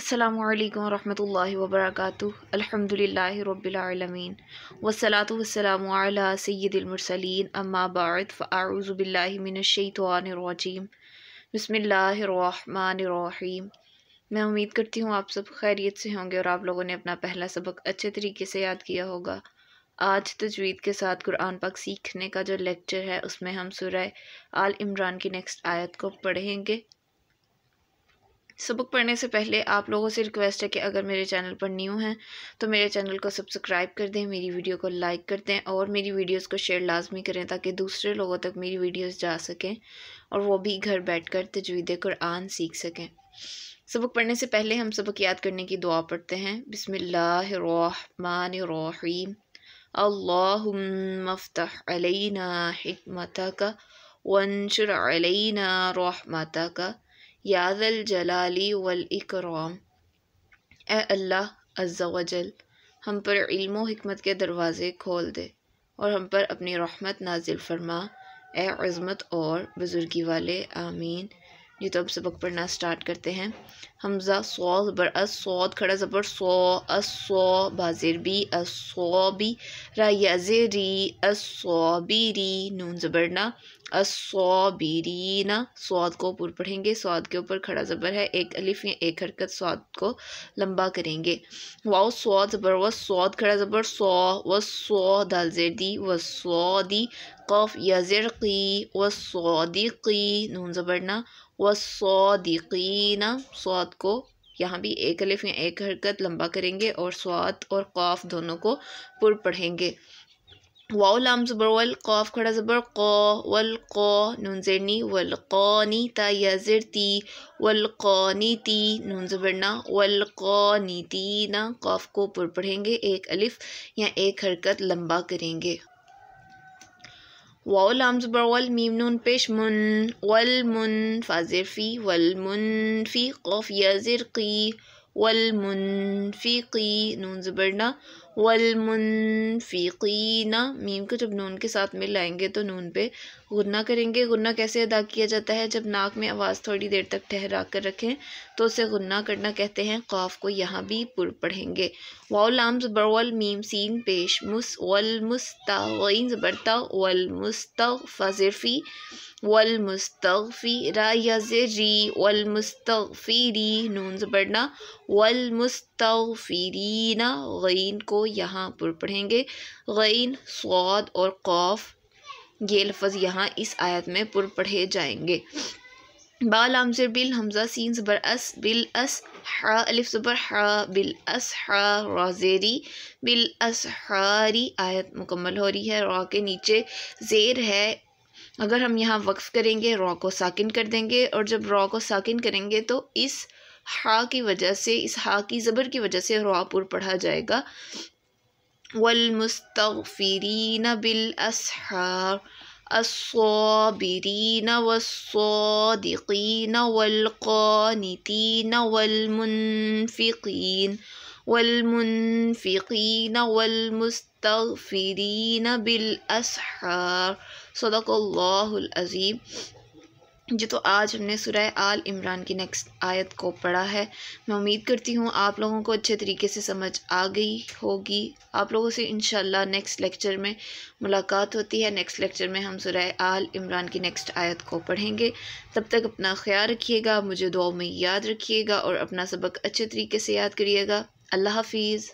السلام علیکم ورحمۃ اللہ وبرکاتہ الحمد للہ رب المین وسلات وسلم بعد فاعوذ باللہ من الشیطان الرجیم بسم اللہ الرحمن الرحیم میں امید کرتی ہوں آپ سب خیریت سے ہوں گے اور آپ لوگوں نے اپنا پہلا سبق اچھے طریقے سے یاد کیا ہوگا آج تجوید کے ساتھ قرآن پاک سیکھنے کا جو لیکچر ہے اس میں ہم سورہ آل عمران کی نیکسٹ آیت کو پڑھیں گے سبق پڑھنے سے پہلے آپ لوگوں سے ریکویسٹ ہے کہ اگر میرے چینل پر نیو ہیں تو میرے چینل کو سبسکرائب کر دیں میری ویڈیو کو لائک کر دیں اور میری ویڈیوز کو شیئر لازمی کریں تاکہ دوسرے لوگوں تک میری ویڈیوز جا سکیں اور وہ بھی گھر بیٹھ کر تجوید قرآن سیکھ سکیں سبق پڑھنے سے پہلے ہم سبق یاد کرنے کی دعا پڑھتے ہیں بسم اللہ الرحمن الرحیم اللہم افتح علینا حکمتک وانشر علینا رحمتک ذل الجلالی والاکرام اے اللہ عز و جل ہم پر علم و حکمت کے دروازے کھول دے اور ہم پر اپنی رحمت نازل فرما اے عظمت اور بزرگی والے آمین یہ تو اب سبق پڑھنا سٹارٹ کرتے ہیں حمزہ سو زبر اس سو کھڑا زبر سو اس سو بازر بی اس سو بی را یزری اس سو بی ری نون زبر نا اس سو بی ری نا سو کو پور پڑھیں گے سو کے اوپر کھڑا زبر ہے ایک علیف یا ایک حرکت سو کو لمبا کریں گے واؤ سو زبر و سو کھڑا زبر سو و سو دال زیر دی و سو دی قوف یزرقی و نون زبرنا و سواد کو یہاں بھی ایک الف یا ایک حرکت لمبا کریں گے اور سواد اور قوف دونوں کو پر پڑھیں گے واؤ لام زبر و القوف کھڑا زبر قو والقو نون زرنی والقانی تا یزرتی والقانی تی نون زبرنا والقانی تینا قوف کو پر پڑھیں گے ایک الف یا ایک حرکت لمبا کریں گے واقول همزبر ميم نون بيش من فازر في والمنفي قاف يا زرقي والمنفقی نون زبرنا والمنفقین میم کو جب نون کے ساتھ لائیں گے تو نون پہ غنہ کریں گے غنہ کیسے ادا کیا جاتا ہے جب ناک میں آواز تھوڑی دیر تک ٹھہرا کر رکھیں تو اسے غنہ کرنا کہتے ہیں قاف کو یہاں بھی پر پڑھیں گے واؤ لام زبر والمیم سین پیش مس زبرتا والمستغفظرفی فضرفی ولمستغفی یا زری ری نون سے پڑھنا والمستغفیرین غین کو یہاں پر پڑھیں گے غین سعود اور قوف یہ لفظ یہاں اس آیت میں پر پڑھے جائیں گے بالعامز بل حمزہ سین زبر اس بل اس حا الف زبر حا بل اس را زیری بل اس حاری آیت مکمل ہو رہی ہے را کے نیچے زیر ہے اگر ہم یہاں وقف کریں گے رو کو ساکن کر دیں گے اور جب را کو ساکن کریں گے تو اس ہا کی وجہ سے اس ہا کی زبر کی وجہ سے را پور پڑھا جائے گا والمستغفرین بالاسحار الصابرین والصادقین والقانتین والمنفقین والمنفقین والمستغفرین بالاسحار صدق اللہ العظیم جو تو آج ہم نے سورہ آل عمران کی نیکسٹ آیت کو پڑھا ہے میں امید کرتی ہوں آپ لوگوں کو اچھے طریقے سے سمجھ آ گئی ہوگی آپ لوگوں سے انشاءاللہ نیکسٹ لیکچر میں ملاقات ہوتی ہے نیکسٹ لیکچر میں ہم سورہ آل عمران کی نیکسٹ آیت کو پڑھیں گے تب تک اپنا خیال رکھیے گا مجھے دعاوں میں یاد رکھیے گا اور اپنا سبق اچھے طریقے سے یاد کریے گا اللہ حافظ